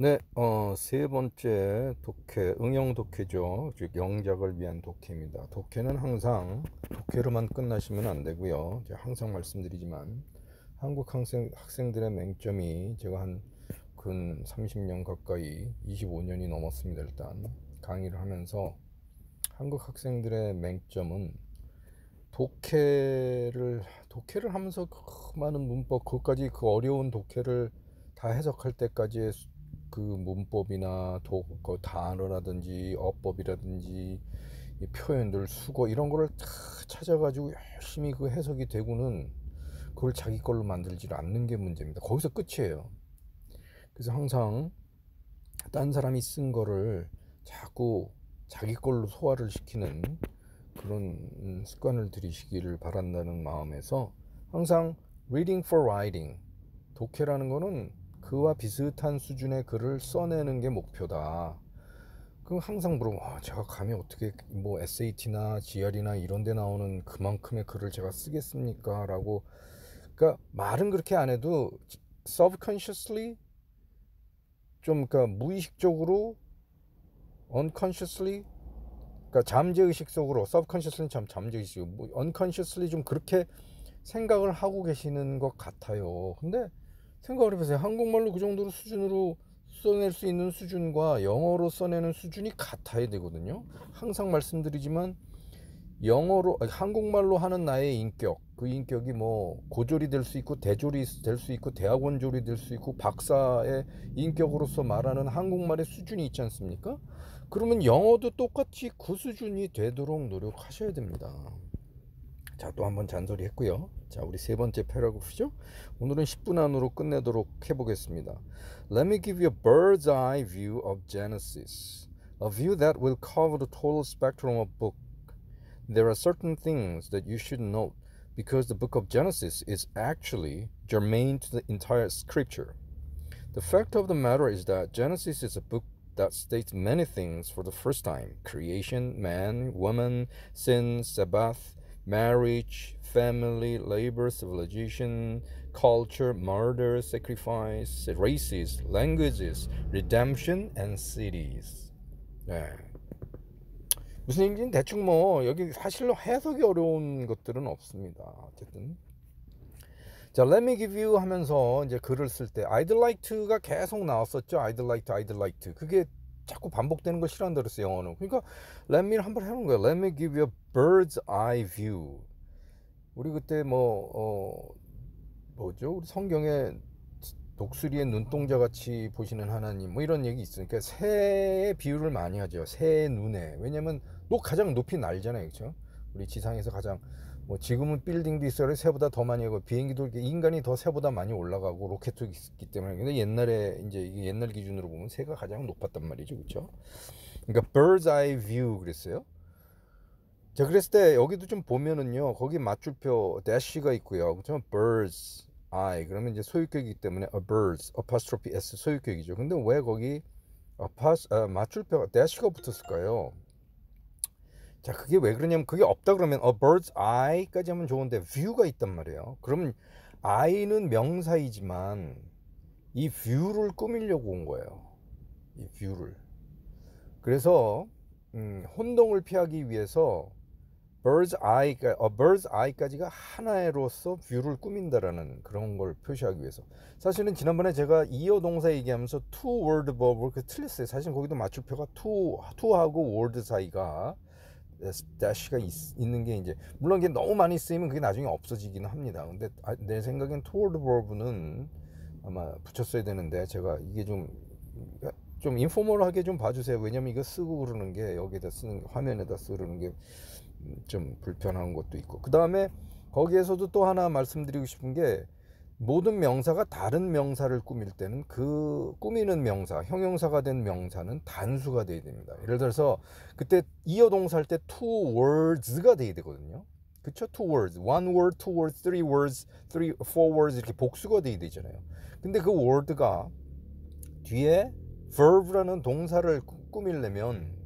네, 어, 세 번째 독해, 응용 독해죠. 즉 영작을 위한 독해입니다. 독해는 항상 독해로만 끝나시면 안 되고요. 제가 항상 말씀드리지만 한국 학생, 학생들의 맹점이 제가 한근 30년 가까이 25년이 넘었습니다. 일단 강의를 하면서 한국 학생들의 맹점은 독해를 독해를 하면서 그 많은 문법 그것까지 그 어려운 독해를 다 해석할 때까지의 그 문법이나 독, 그 단어라든지 어법이라든지 표현들 수거 이런 거를 찾아가지고 열심히 그 해석이 되고는 그걸 자기 걸로 만들지 않는 게 문제입니다. 거기서 끝이에요. 그래서 항상 딴 사람이 쓴 거를 자꾸 자기 걸로 소화를 시키는 그런 습관을 들이시기를 바란다는 마음에서 항상 reading for writing 독해라는 거는 그와 비슷한 수준의 글을 써내는 게 목표다. 그 항상 물어봐. 아, 제가 감히 어떻게 뭐 SAT나 GR이나 이런 데 나오는 그만큼의 글을 제가 쓰겠습니까? 라고. 그러니까 말은 그렇게 안 해도 subconsciously 좀 그러니까 무의식적으로 unconsciously 그러니까 잠재의식 속으로 subconsciously 참 잠재의식 뭐 unconsciously 좀 그렇게 생각을 하고 계시는 것 같아요. 근데 생각을 해보세요. 한국말로 그 정도로 수준으로 써낼 수 있는 수준과 영어로 써내는 수준이 같아야 되거든요. 항상 말씀드리지만 영어로 한국말로 하는 나의 인격 그 인격이 뭐 고졸이 될 수 있고 대졸이 될 수 있고 대학원졸이 될 수 있고 박사의 인격으로서 말하는 한국말의 수준이 있지 않습니까? 그러면 영어도 똑같이 그 수준이 되도록 노력하셔야 됩니다. 자또 한번 잔소리 했고요 자 우리 세 번째 패러그프죠 오늘은 10분 안으로 끝내도록 해보겠습니다 Let me give you a bird's eye view of Genesis A view that will cover the total spectrum of book There are certain things that you should note because the book of Genesis is actually germane to the entire scripture The fact of the matter is that Genesis is a book that states many things for the first time creation, man, woman, sin, Sabbath, marriage, family, labor, civilization, culture, murder, sacrifice, races, languages, redemption, and cities. 네. 무슨 얘기인지 대충 뭐 여기 사실로 해석이 어려운 것들은 없습니다. 어쨌든 자, let me give you 하면서 이제 글을 쓸 때 I'd like to가 계속 나왔었죠. I'd like to, I'd like to. 그게 자꾸 반복되는 걸 싫어한다 그랬어요 영어는 그러니까 let me를 한번 해놓 거예요 let me give you a bird's eye view. 우리 그때 뭐 어, 뭐죠? 우리 성경에 독수리의 눈동자 같이 보시는 하나님 뭐 이런 얘기 있으니까 그러니까 새의 비유를 많이 하죠. 새의 눈에. 왜냐면 또 뭐 가장 높이 날잖아요. 그렇죠? 우리 지상에서 가장 뭐 지금은 빌딩도 있어요. 새보다 더 많이 하고 비행기도 인간이 더 새보다 많이 올라가고 로켓도 있기 때문에 근데 옛날에 이제 옛날 기준으로 보면 새가 가장 높았단 말이죠. 그렇죠? 그러니까 bird's eye view 그랬어요. 자 그랬을 때 여기도 좀 보면은요 거기 맞출표 대시가 있고요 그렇죠 birds eye 그러면 이제 소유격이기 때문에 a 어, birds apostrophe s 소유격이죠 근데 왜 거기 apos, 아, 맞출표가 대시가 붙었을까요 자 그게 왜 그러냐면 그게 없다 그러면 a 어, bird's eye까지 하면 좋은데 view가 있단 말이에요 그러면 eye는 명사이지만 이 view를 꾸밀려고 온 거예요 이 view를 그래서 음, 혼동을 피하기 위해서 bird's eye, a 그러니까, 어, bird's eye까지가 하나로서 뷰를 꾸민다라는 그런 걸 표시하기 위해서 사실은 지난번에 제가 이어 동사 얘기하면서 two word v e r b 그 틀렸어요. 사실 거기도 맞춤표가 two, two하고 word 사이가 dash가 있, 있 는게 이제 물론 이게 너무 많이 쓰이면 그게 나중에 없어지기는 합니다. 근데 아, 내 생각엔 toward verb는 아마 붙였어야 되는데 제가 이게 좀 좀 인포멀하게 그러니까 좀 봐주세요. 왜냐면 이거 쓰고 그러는 게 여기다 쓰는 화면에다 쓰는 게좀 불편한 것도 있고 그 다음에 거기에서도 또 하나 말씀드리고 싶은 게 모든 명사가 다른 명사를 꾸밀 때는 그 꾸미는 명사, 형용사가 된 명사는 단수가 돼야 됩니다. 예를 들어서 그때 이어동사할 때 two words가 돼야 되거든요. 그쵸? two words, one word, two words, three words, three, four words 이렇게 복수가 돼야 되잖아요. 근데 그 word가 뒤에 verb라는 동사를 꾸밀려면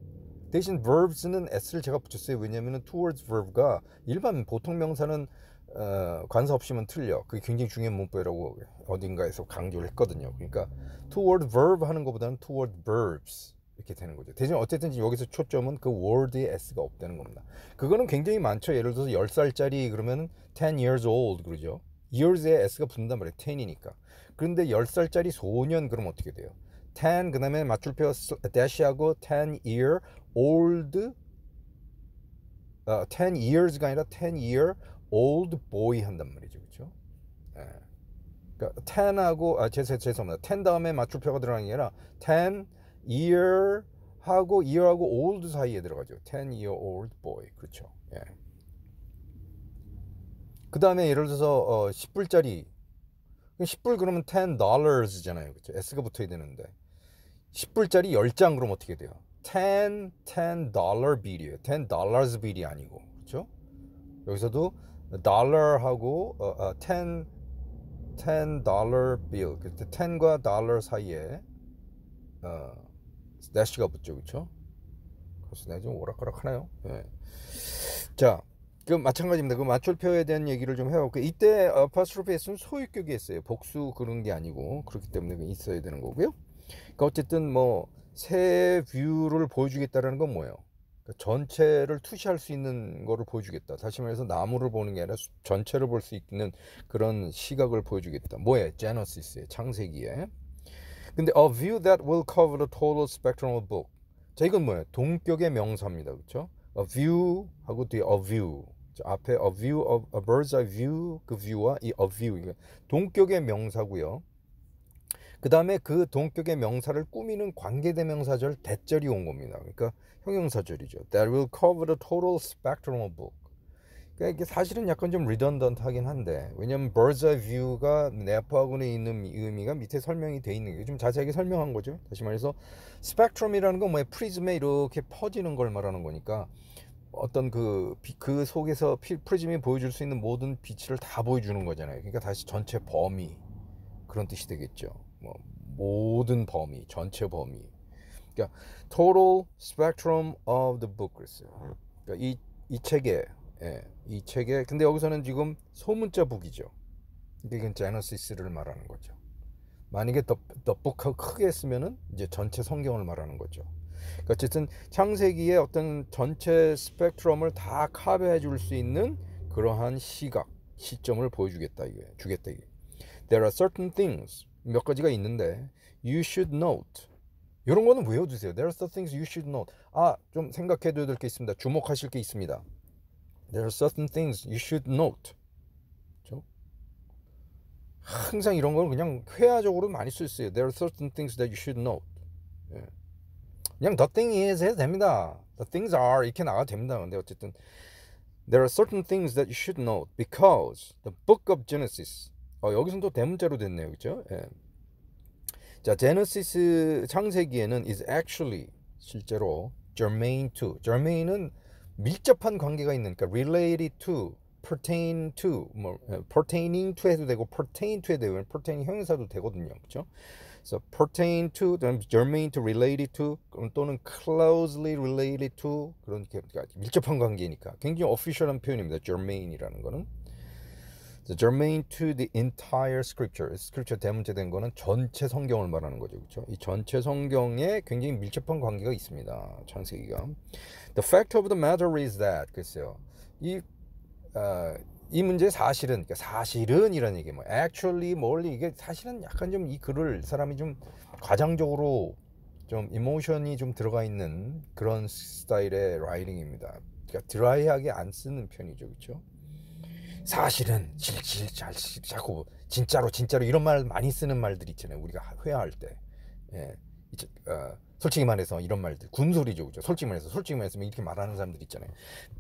대신 verbs는 s를 제가 붙였어요. 왜냐면은 towards verb가 일반 보통 명사는 어, 관사 없이면 틀려. 그게 굉장히 중요한 문법이라고 어딘가에서 강조를 했거든요. 그러니까 toward s verb 하는 것보다는 toward s verbs 이렇게 되는 거죠. 대신 어쨌든 여기서 초점은 그 w o r d 의 s가 없다는 겁니다. 그거는 굉장히 많죠. 예를 들어서 10살짜리 그러면 10 years old 그러죠. years에 s가 붙는단 말이에요. 10이니까. 그런데 10살짜리 소년 그럼 어떻게 돼요? 10 그다음에 맞출표 dash하고 10 year old 어, 아, 10 years가 아니라 10 year old boy 한단 말이죠. 그렇 예. 그러니까 10하고 아 죄송합니다. 10 다음에 맞춤표가 들어가는 게 아니라 10 year 하고 year하고 old 사이에 들어가죠. 10 year old boy. 그렇죠? 예. 그다음에 예를 들어서 어 10불짜리 10불 그러면 10 dollars잖아요. 그렇죠? s가 붙어야 되는데 10불짜리 10장 그럼 어떻게 돼요? 10, 10빌이에요10 d o l l 이 아니고. 그렇죠? 여기서도 d o 하고10 10 d 10과 d o 사이에 어, d a 가 붙죠. 그렇죠? 그래서 내가 좀 오락가락 하나요? 네. 예. 자, 그 마찬가지입니다. 그 맞춤표에 대한 얘기를 좀 해볼고 이때 어파스트로피 S는 소유격이 있어요. 복수 그런 게 아니고 그렇기 때문에 그 있어야 되는 거고요. 그러니까 어쨌든 뭐새 뷰를 보여주겠다는 건 뭐예요? 그러니까 전체를 투시할 수 있는 거를 보여주겠다. 다시 말해서 나무를 보는 게 아니라 전체를 볼 수 있는 그런 시각을 보여주겠다. 뭐에? 제너시스에 창세기에. 근데 a view that will cover the total spectrum of book. 자 이건 뭐예요? 동격의 명사입니다. 그렇죠? a view 하고 뒤에 a view. 자, 앞에 a view of a bird's eye view 그 view와 이 a view 이게 동격의 명사고요. 그 다음에 그 동격의 명사를 꾸미는 관계대명사절 대절이 온 겁니다. 그러니까 형용사절이죠. That will cover the total spectrum of book. 그러니까 이게 사실은 약간 좀 redundant하긴 한데 왜냐하면 bird's eye view가 내포하고는 있는 의미가 밑에 설명이 돼 있는 게좀 자세하게 설명한 거죠. 다시 말해서 스펙트럼이라는 건 뭐에 프리즘에 이렇게 퍼지는 걸 말하는 거니까 어떤 그, 그 속에서 프리즘이 보여줄 수 있는 모든 빛을 다 보여주는 거잖아요. 그러니까 다시 전체 범위 그런 뜻이 되겠죠. 뭐 모든 범위, 전체 범위. 그러니까 total spectrum of the book 그랬어요. 그러니까 이, 이 책에 예, 이 책에 근데 여기서는 지금 소문자 북이죠. 이건 제너시스를 말하는 거죠. 만약에 더, 더북하 크게 쓰면은 이제 전체 성경을 말하는 거죠. 그러니까 어쨌든 창세기의 어떤 전체 스펙트럼을 다 카베해 줄 수 있는 그러한 시각, 시점을 보여주겠다 이게 주겠다 이게. There are certain things 몇 가지가 있는데 you should note 이런 거는 외워두세요. There are some things you should note. 아, 좀 생각해둬야 될 게 있습니다. 주목하실 게 있습니다. There are certain things you should note. 그렇죠? 항상 이런 걸 그냥 회화적으로 많이 쓸수 있어요. There are certain things that you should note. 그냥 the thing is 해도 됩니다. The things are 이렇게 나가도 됩니다. 근데 어쨌든 There are certain things that you should note because the book of Genesis 어, 여기서는 또 대문자로 됐네요. 그렇죠? 예. 자, 제너시스 창세기에는 is actually 실제로 germane to. germane은 밀접한 관계가 있는 그러니까 related to, pertain to, 뭐 pertaining to 해도 되고 pertain to 해도 되고 pertain 형용사도 되거든요. 그렇죠? 그래서 pertain to, germane to, related to 또는 closely related to 그런 게 밀접한 관계니까 굉장히 오피셜한 표현입니다. germane이라는 거는. germane to the entire scripture. scripture 대문자된 거는 전체 성경을 말하는 거죠. 그렇죠? 이 전체 성경에 굉장히 밀접한 관계가 있습니다. 창세기가. The fact of the matter is that 글쎄요. 이 어, 이 문제 사실은 그러니까 사실은 이런 얘기 뭐 actually 멀리 이게 사실은 약간 좀 이 글을 사람이 좀 과장적으로 좀 이모션이 좀 들어가 있는 그런 스타일의 라이딩입니다. 그러니까 드라이하게 안 쓰는 편이죠, 그렇죠? 사실은 실실 잘 자꾸 진짜로 진짜로 이런 말 많이 쓰는 말들 있잖아요. 우리가 회화할 때. 예. 어, 솔직히 말해서 이런 말들 군소리죠 그죠 솔직히 말해서 솔직히 말했으면 이렇게 말하는 사람들 있잖아요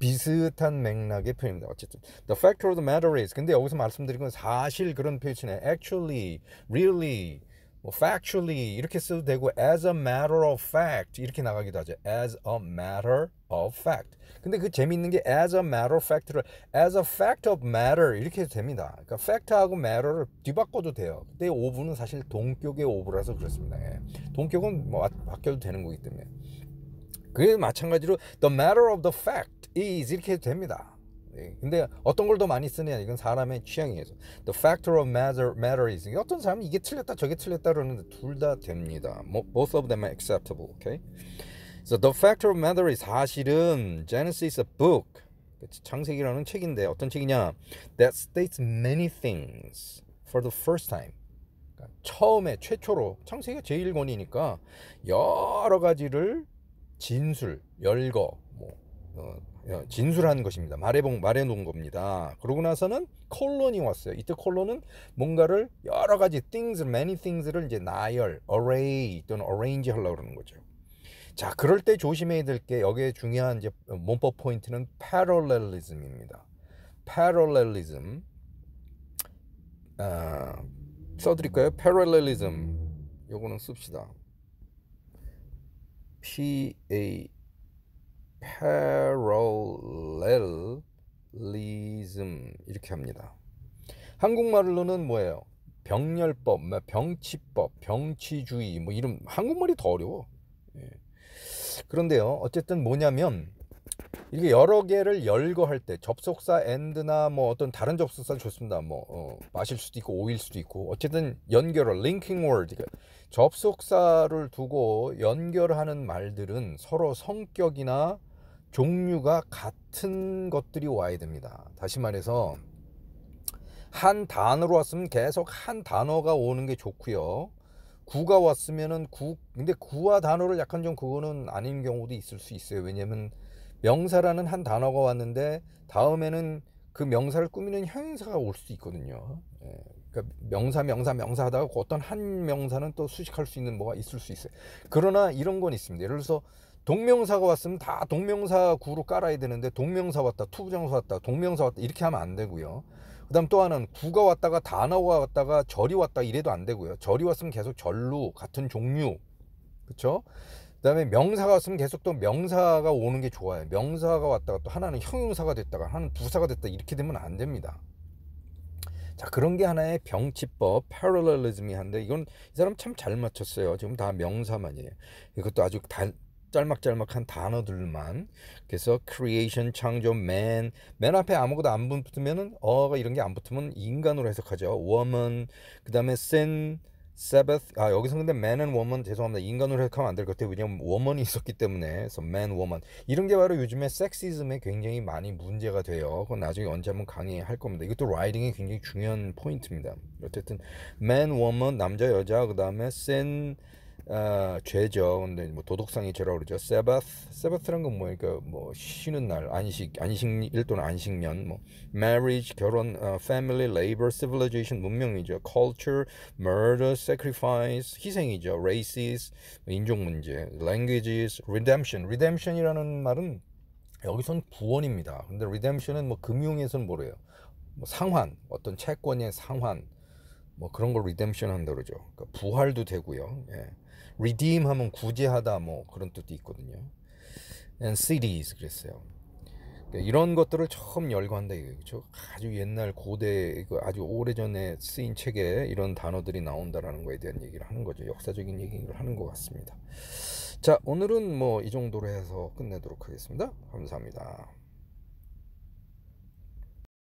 비슷한 맥락의 표현입니다 어쨌든 the fact of the matter is 근데 여기서 말씀드린 건 사실 그런 표현이 actually really 뭐 factually 이렇게 써도 되고 as a matter of fact 이렇게 나가기도 하죠. as a matter of fact. 근데 그 재밌는 게 as a matter of fact를 as a fact of matter 이렇게 해도 됩니다. 그러니까 fact하고 matter를 뒤바꿔도 돼요. 근데 오브는 사실 동격의 오브라서 그렇습니다. 예. 동격은 뭐 바뀌어도 되는 거기 때문에. 그게 마찬가지로 the matter of the fact is 이렇게 해도 됩니다. 근데 어떤 걸 더 많이 쓰느냐 이건 사람의 취향이에서 the factor of matter matter is 어떤 사람은 이게 틀렸다 저게 틀렸다 그러는데 둘 다 됩니다 both of them are acceptable okay so the factor of matter is 사실은 Genesis a book 창세기라는 책인데 어떤 책이냐 that states many things for the first time 그러니까 처음에 최초로 창세기가 제1권이니까 여러 가지를 진술 열거 뭐 어, 예, 진술한 것입니다. 말해본, 말해놓은 겁니다. 그러고 나서는 콜론이 왔어요. 이때 콜론은 뭔가를 여러 가지 things, many things를 이제 나열, array 또는 arrange 하려고 그러는 거죠. 자, 그럴 때 조심해야 될 게 여기에 중요한 이제 문법 포인트는 parallelism입니다. parallelism. 아, 써드릴까요? parallelism. 요거는 씁시다. P A parallelism 이렇게 합니다. 한국말로는 뭐예요? 병렬법, 뭐 병치법, 병치주의 뭐 이런 한국말이 더 어려워. 예. 그런데요, 어쨌든 뭐냐면 이게 여러 개를 열거할 때 접속사 and나 뭐 어떤 다른 접속사 좋습니다. 뭐 어, 마실 수도 있고 오일 수도 있고 어쨌든 연결을 linking word 그러니까 접속사를 두고 연결하는 말들은 서로 성격이나 종류가 같은 것들이 와야 됩니다. 다시 말해서 한 단어로 왔으면 계속 한 단어가 오는 게 좋고요. 구가 왔으면은 구 근데 구와 단어를 약간 좀 그거는 아닌 경우도 있을 수 있어요. 왜냐면 명사라는 한 단어가 왔는데 다음에는 그 명사를 꾸미는 형용사가 올 수 있거든요. 예. 그러니까 명사 명사 명사 하다가 그 어떤 한 명사는 또 수식할 수 있는 뭐가 있을 수 있어요. 그러나 이런 건 있습니다. 예를 들어서 동명사가 왔으면 다 동명사 구로 깔아야 되는데 동명사 왔다 투부정사 왔다 동명사 왔다 이렇게 하면 안 되고요 그 다음 또 하나는 구가 왔다가 단어가 왔다가 절이 왔다 이래도 안 되고요 절이 왔으면 계속 절로 같은 종류 그렇죠 그 다음에 명사가 왔으면 계속 또 명사가 오는 게 좋아요 명사가 왔다가 또 하나는 형용사가 됐다가 하나는 부사가 됐다 이렇게 되면 안 됩니다 자 그런 게 하나의 병치법 패럴렐리즘이 한데 이건 이 사람 참 잘 맞췄어요 지금 다 명사만이에요 이것도 아주 달, 짤막짤막한 단어들만 그래서 creation 창조 man 맨 앞에 아무것도 안 붙으면은 어가 이런 게 안 붙으면 인간으로 해석하죠 woman 그다음에 sin Sabbath 아 여기서 근데 man 은 woman 죄송합니다 인간으로 해석하면 안 될 것 같아요 왜냐면 woman이 있었기 때문에 그래서 man woman 이런 게 바로 요즘에 섹시즘에 굉장히 많이 문제가 돼요 그건 나중에 언제 한번 강의할 겁니다 이것도 라이딩이 굉장히 중요한 포인트입니다 어쨌든 man woman 남자 여자 그 다음에 sin 아, 죄죠. 근데 뭐 도덕상의 죄라고 그러죠. 세바스. 세바스란 건 뭐니까 뭐 쉬는 날, 안식, 안식 일또는 안식년, 뭐 marriage, 결혼, 어, family, labor, civilization 문명이죠. culture, murder, sacrifice 희생이죠. races 인종 문제, languages, redemption. redemption이라는 말은 여기선 구원입니다. 근데 redemption은 뭐 금융에서는 뭐래요? 뭐 상환, 어떤 채권의 상환, 뭐 그런 걸 리뎀션 한다 그러죠. 그러니까 부활도 되고요. 예. redeem 하면 구제하다 뭐 그런 뜻도 있거든요. and cities 그랬어요. 그러니까 이런 것들을 처음 열거한다 이거죠. 아주 옛날 고대 그 아주 오래전에 쓰인 책에 이런 단어들이 나온다라는 거에 대한 얘기를 하는 거죠. 역사적인 얘기를 하는 것 같습니다. 자, 오늘은 뭐 이 정도로 해서 끝내도록 하겠습니다. 감사합니다.